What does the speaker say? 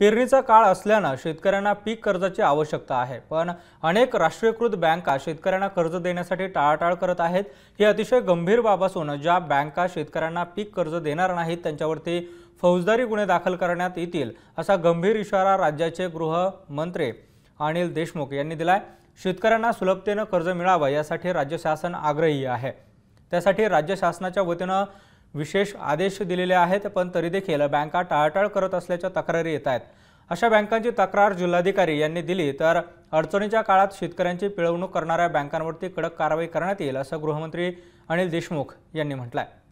पेरणीचा काळ असल्यानं शेतकऱ्यांना पीक कर्जाची आवश्यकता आहे पण अनेक राष्ट्रीयकृत बँका शेतकऱ्यांना कर्ज देण्यासाठी टाळाटाळ करत आहेत ही अतिशय गंभीर बाब असून ज्या बँका शेतकऱ्यांना पीक कर्ज देणार नाहीत त्यांच्यावरती फौजदारी गुन्हे दाखल करण्यात येतील असा गंभीर इशारा राज्याचे गृहमंत्री अनिल देशमुख यांनी दिलाय शेतकऱ्यांना सुलभतेनं कर्ज मिळावं यासाठी राज्य शासन आग्रही आहे त्यासाठी राज्य शासनाच्या वतीनं विशेष आदेश दिलेले आहेत पण तरी देखील बँका टाळटाळ करत असल्याच्या तक्रारी येत आहेत अशा बँकांची तक्रार जिल्हाधिकारी यांनी दिली तर अडचणीच्या काळात शेतकऱ्यांची पिळवणूक करणाऱ्या बँकांवरती कडक कारवाई करण्यात येईल असं गृहमंत्री अनिल देशमुख यांनी म्हटलं आहे